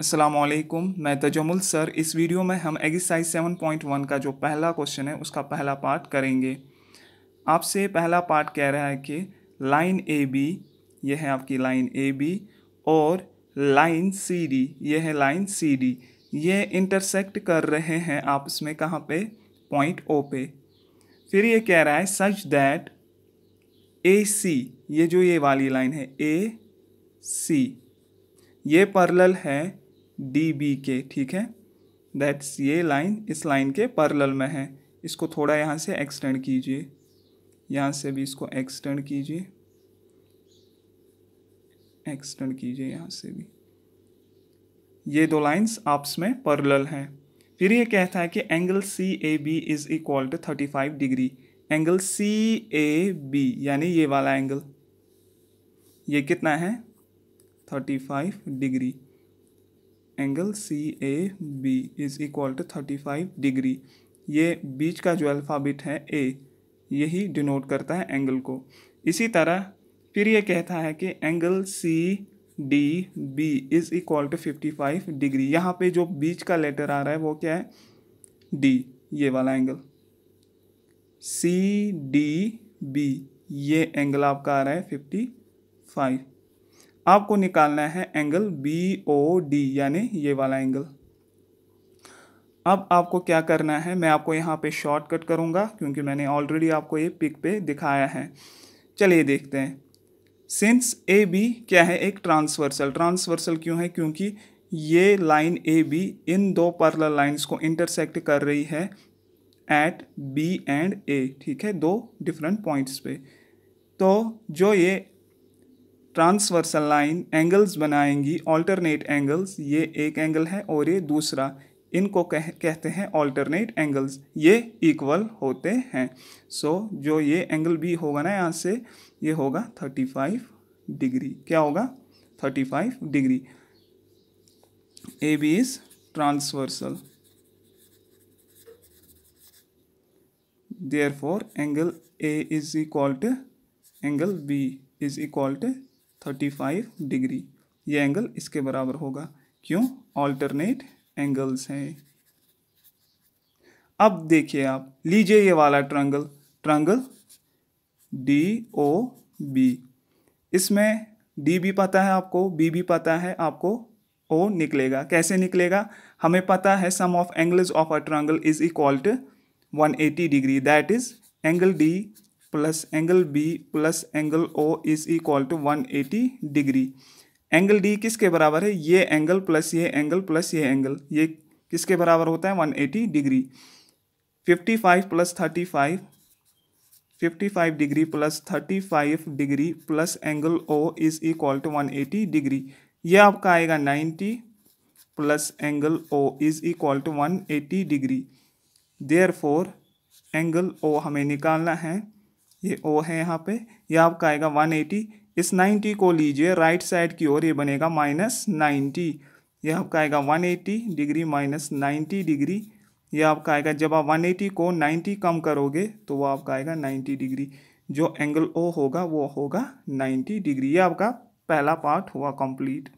असलकुम मैं तजमुल सर इस वीडियो में हम एक्सरसाइज 7.1 का जो पहला क्वेश्चन है उसका पहला पार्ट करेंगे आपसे पहला पार्ट कह रहा है कि लाइन ए बी यह है आपकी लाइन ए बी और लाइन सी डी यह है लाइन सी डी ये इंटरसेक्ट कर रहे हैं आपस में कहाँ पे पॉइंट ओ पे फिर ये कह रहा है सच दैट ए सी ये जो ये वाली लाइन है ए सी ये पर्ल है डी बी के ठीक है दैट्स ये लाइन इस लाइन के पैरेलल में है इसको थोड़ा यहाँ से एक्सटेंड कीजिए यहाँ से भी इसको एक्सटेंड कीजिए एक्सटेंड कीजिए यहाँ से भी ये दो लाइंस आपस में पैरेलल हैं फिर ये कहता है कि angle C A B is equal to thirty five degree angle C A B यानी ये वाला एंगल ये कितना है thirty five degree angle C A B is equal to thirty five degree ये बीच का जो अल्फ़ाबिट है ए यही डिनोट करता है एंगल को इसी तरह फिर ये कहता है कि angle C D B is equal to fifty five degree यहाँ पे जो बीच का लेटर आ रहा है वो क्या है डी ये वाला एंगल सी डी बी ये एंगल आपका आ रहा है फिफ्टी फाइव आपको निकालना है एंगल बी ओ डी यानी ये वाला एंगल अब आपको क्या करना है मैं आपको यहाँ पे शॉर्टकट करूँगा क्योंकि मैंने ऑलरेडी आपको ये पिक पे दिखाया है चलिए देखते हैं सिंस ए बी क्या है एक ट्रांसवर्सल ट्रांसवर्सल क्यों है क्योंकि ये लाइन ए बी इन दो पर्ल लाइन्स को इंटरसेक्ट कर रही है एट बी एंड ए ठीक है दो डिफरेंट पॉइंट्स पे तो जो ये ट्रांसवर्सल लाइन एंगल्स बनाएंगी ऑल्टरनेट एंगल्स ये एक एंगल है और ये दूसरा इनको कह कहते हैं ऑल्टरनेट एंगल्स ये इक्वल होते हैं सो so, जो ये एंगल भी होगा ना यहाँ से ये होगा थर्टी फाइव डिग्री क्या होगा thirty five degree A B is transversal therefore angle A is equal to angle B is equal to thirty five degree ये एंगल इसके बराबर होगा क्यों ऑल्टरनेट एंगल्स हैं अब देखिए आप लीजिए ये वाला triangle triangle D O B इसमें डी भी पता है आपको बी भी पता है आपको ओ निकलेगा कैसे निकलेगा हमें पता है sum of angles of a triangle is equal to 180 degree that is angle D plus angle B plus angle O is equal to one eighty degree angle D किसके बराबर है ये एंगल प्लस ये एंगल प्लस ये angle ये किसके बराबर होता है one eighty degree fifty five plus thirty five fifty five degree plus thirty five degree plus angle O is equal to one eighty degree ये आपका आएगा ninety plus angle O is equal to one eighty degree therefore angle O हमें निकालना है ये ओ है यहाँ पे ये आपका आएगा वन एटी इस नाइन्टी को लीजिए राइट साइड की ओर ये बनेगा माइनस नाइन्टी ये आपका आएगा one eighty degree minus ninety degree ये आपका आएगा जब आप वन एटी को नाइन्टी कम करोगे तो वो आपका आएगा नाइन्टी डिग्री जो एंगल ओ होगा वो होगा नाइन्टी डिग्री ये आपका पहला पार्ट हुआ कंप्लीट